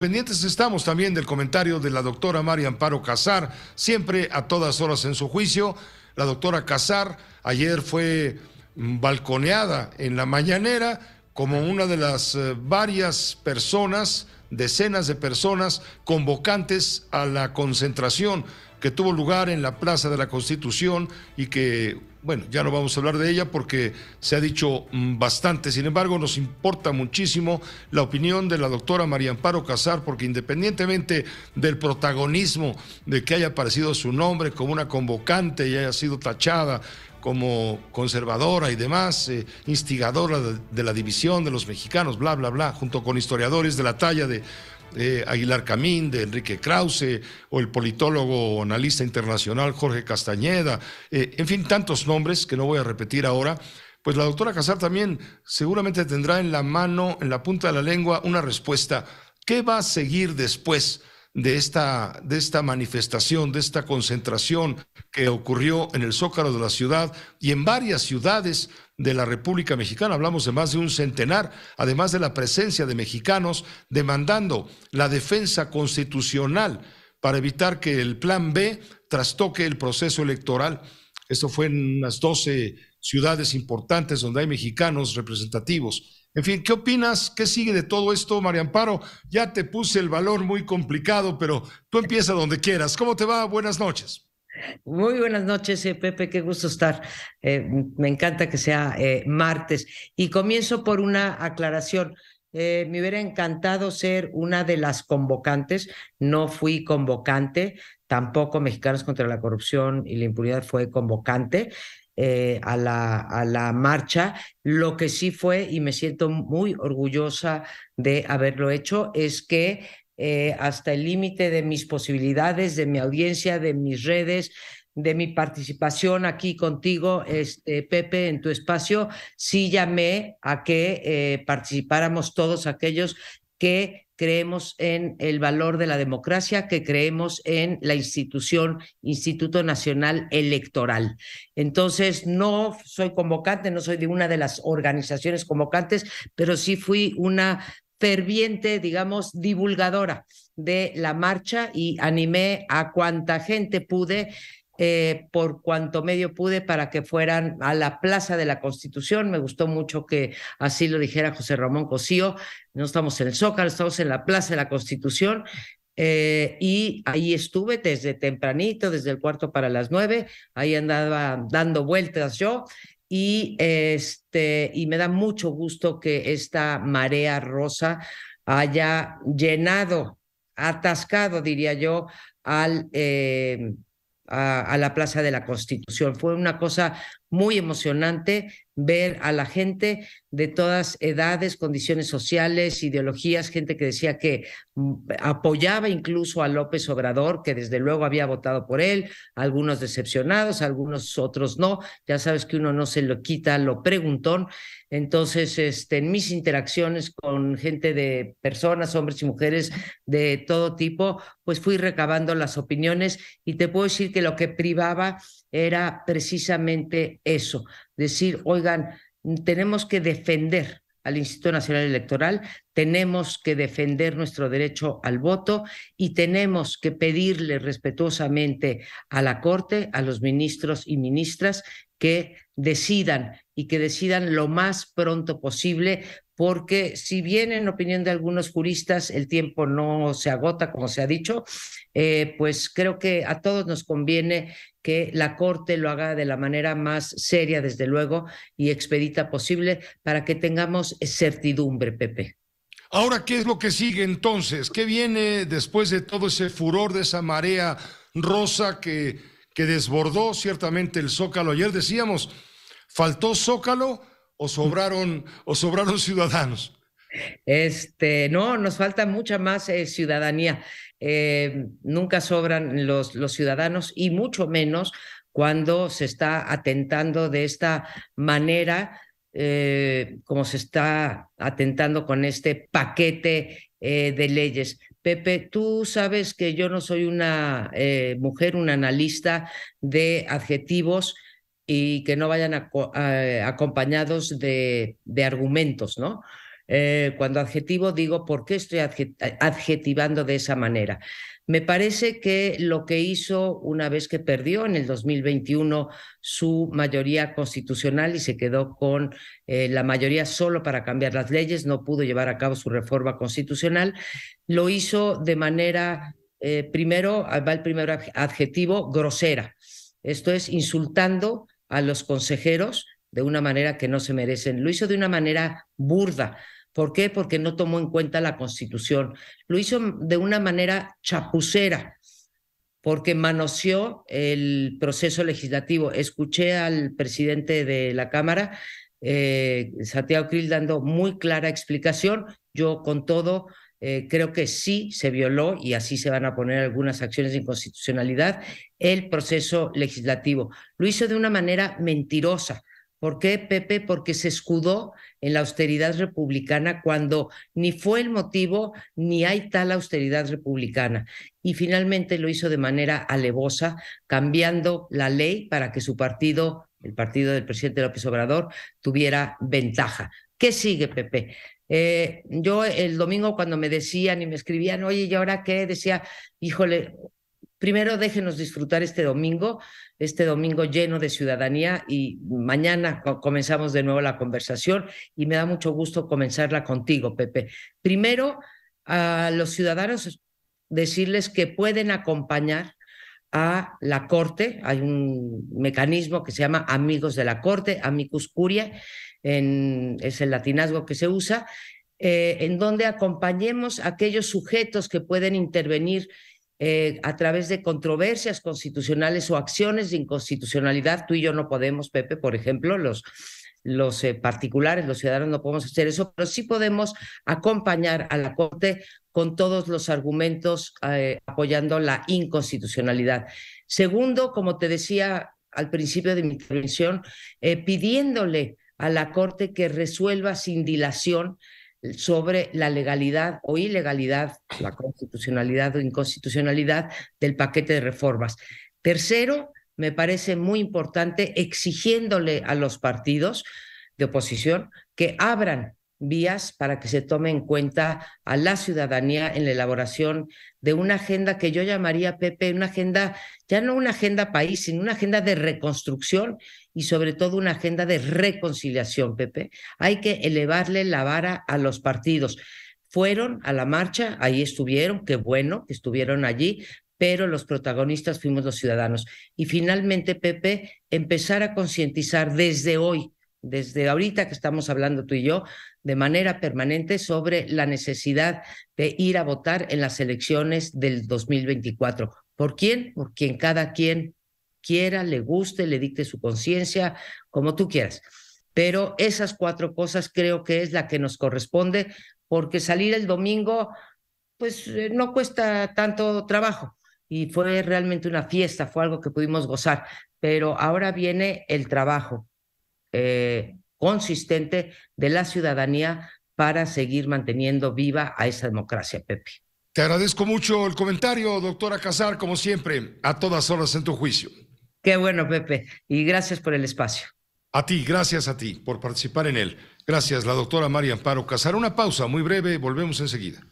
Pendientes estamos también del comentario de la doctora María Amparo Casar, siempre a todas horas en su juicio. La doctora Casar ayer fue mm, balconeada en la mañanera como una de las eh, varias personas, decenas de personas convocantes a la concentración que tuvo lugar en la Plaza de la Constitución y que bueno, ya no vamos a hablar de ella porque se ha dicho mm, bastante. Sin embargo, nos importa muchísimo la opinión de la doctora María Amparo Casar, porque independientemente del protagonismo de que haya aparecido su nombre como una convocante y haya sido tachada como conservadora y demás, eh, instigadora de la división de los mexicanos, bla, bla, bla, junto con historiadores de la talla de eh, Aguilar Camín, de Enrique Krause, o el politólogo o analista internacional Jorge Castañeda, eh, en fin, tantos nombres que no voy a repetir ahora, pues la doctora Casar también seguramente tendrá en la mano, en la punta de la lengua, una respuesta. ¿Qué va a seguir después? De esta, de esta manifestación, de esta concentración que ocurrió en el Zócalo de la ciudad y en varias ciudades de la República Mexicana. Hablamos de más de un centenar, además de la presencia de mexicanos demandando la defensa constitucional para evitar que el plan B trastoque el proceso electoral. Esto fue en unas 12 ciudades importantes donde hay mexicanos representativos. En fin, ¿qué opinas? ¿Qué sigue de todo esto, María Amparo? Ya te puse el valor muy complicado, pero tú empieza donde quieras. ¿Cómo te va? Buenas noches. Muy buenas noches, eh, Pepe, qué gusto estar. Eh, me encanta que sea eh, martes. Y comienzo por una aclaración. me hubiera encantado ser una de las convocantes, no fui convocante, tampoco Mexicanos contra la Corrupción y la Impunidad fue convocante. a, la, a la marcha. Lo que sí fue, y me siento muy orgullosa de haberlo hecho, es que eh, hasta el límite de mis posibilidades, de mi audiencia, de mis redes, de mi participación aquí contigo, este, Pepe, en tu espacio, sí llamé a que eh, participáramos todos aquellos que creemos en el valor de la democracia, que creemos en la institución, Instituto Nacional Electoral. Entonces, no soy convocante, no soy de una de las organizaciones convocantes, pero sí fui una ferviente, digamos, divulgadora de la marcha y animé a cuanta gente pude eh, por cuanto medio pude para que fueran a la Plaza de la Constitución. Me gustó mucho que así lo dijera José Ramón Cosío. No estamos en el Zócalo, estamos en la Plaza de la Constitución. Eh, y ahí estuve desde tempranito, desde el cuarto para las nueve. Ahí andaba dando vueltas yo y, este, y me da mucho gusto que esta marea rosa haya llenado, atascado, diría yo, al, eh, a, a, la Plaza de la Constitución. Fue una cosa muy emocionante ver a la gente de todas edades, condiciones sociales, ideologías, gente que decía que mm, apoyaba incluso a López Obrador, que desde luego había votado por él, algunos decepcionados, algunos otros no. Ya sabes que uno no se lo quita, lo preguntón. Entonces, este, en mis interacciones con gente de personas, hombres y mujeres de todo tipo, pues fui recabando las opiniones y te puedo decir que lo que privaba era precisamente eso, decir, oigan, tenemos que defender al Instituto Nacional Electoral, tenemos que defender nuestro derecho al voto y tenemos que pedirle respetuosamente a la Corte, a los ministros y ministras, que decidan y que decidan lo más pronto posible porque si bien en opinión de algunos juristas el tiempo no se agota, como se ha dicho, eh, pues creo que a todos nos conviene que la Corte lo haga de la manera más seria, desde luego, y expedita posible para que tengamos certidumbre, Pepe. Ahora, ¿qué es lo que sigue entonces? ¿Qué viene después de todo ese furor de esa marea rosa que, que desbordó ciertamente el zócalo? Ayer decíamos, faltó zócalo o sobraron, o sobraron ciudadanos? Este, no, nos falta mucha más eh, ciudadanía. Eh, nunca sobran los, los ciudadanos y mucho menos cuando se está atentando de esta manera, eh, como se está atentando con este paquete de leyes. Pepe, tú sabes que yo no soy una mujer, una analista de adjetivos y que no vayan eh, acompañados de, argumentos, ¿no? Eh, cuando adjetivo digo, ¿por qué estoy adjetivando de esa manera? Me parece que lo que hizo una vez que perdió en el 2021 su mayoría constitucional y se quedó con eh, la mayoría solo para cambiar las leyes, no pudo llevar a cabo su reforma constitucional, lo hizo de manera, primero, va el primer adjetivo, grosera. Esto es insultando a los consejeros de una manera que no se merecen. Lo hizo de una manera burda. ¿Por qué? Porque no tomó en cuenta la Constitución. Lo hizo de una manera chapucera, porque manoseó el proceso legislativo. Escuché al presidente de la Cámara, eh, Santiago Krill, dando muy clara explicación. Yo con todo eh, creo que sí se violó, y así se van a poner algunas acciones de inconstitucionalidad, el proceso legislativo. Lo hizo de una manera mentirosa. ¿Por qué, Pepe? Porque se escudó en la austeridad republicana cuando ni fue el motivo ni hay tal austeridad republicana. Y finalmente lo hizo de manera alevosa, cambiando la ley para que su partido, el partido del presidente López Obrador, tuviera ventaja. ¿Qué sigue, Pepe? Eh, yo el domingo cuando me decían y me escribían, oye, ¿y ahora qué? Decía, híjole, primero déjenos disfrutar este domingo, este domingo lleno de ciudadanía y mañana comenzamos de nuevo la conversación y me da mucho gusto comenzarla contigo, Pepe. Primero, a los ciudadanos decirles que pueden acompañar a la Corte, hay un mecanismo que se llama Amigos de la Corte, Amicus Curia, es el latinazgo que se usa, eh, en donde acompañemos a aquellos sujetos que pueden intervenir eh, a través de controversias constitucionales o acciones de inconstitucionalidad. Tú y yo no podemos, Pepe, por ejemplo, los los eh, particulares, los ciudadanos no podemos hacer eso, pero sí podemos acompañar a la Corte con todos los argumentos eh, apoyando la inconstitucionalidad. Segundo, como te decía al principio de mi intervención, eh, pidiéndole a la Corte que resuelva sin dilación sobre la legalidad o ilegalidad, la constitucionalidad o inconstitucionalidad del paquete de reformas. Tercero, me parece muy importante, exigiéndole a los partidos de oposición que abran vías para que se tome en cuenta a la ciudadanía en la elaboración de una agenda que yo llamaría, Pepe, una agenda, ya no una agenda país, sino una agenda de reconstrucción y sobre todo una agenda de reconciliación, Pepe. Hay que elevarle la vara a los partidos. Fueron a la marcha, ahí estuvieron, qué bueno que estuvieron allí, pero los protagonistas fuimos los ciudadanos. Y finalmente, Pepe, empezar a concientizar desde hoy, desde ahorita que estamos hablando tú y yo, de manera permanente sobre la necesidad de ir a votar en las elecciones del 2024. ¿Por quién? Por quien cada quien quiera, le guste, le dicte su conciencia, como tú quieras. Pero esas cuatro cosas creo que es la que nos corresponde, porque salir el domingo, pues eh, no cuesta tanto trabajo y fue realmente una fiesta, fue algo que pudimos gozar, pero ahora viene el trabajo eh, consistente de la ciudadanía para seguir manteniendo viva a esa democracia, Pepe. Te agradezco mucho el comentario, doctora Casar, como siempre, a todas horas en tu juicio. Qué bueno, Pepe, y gracias por el espacio. A ti, gracias a ti por participar en él. Gracias, la doctora María Amparo Casar. Una pausa muy breve, volvemos enseguida.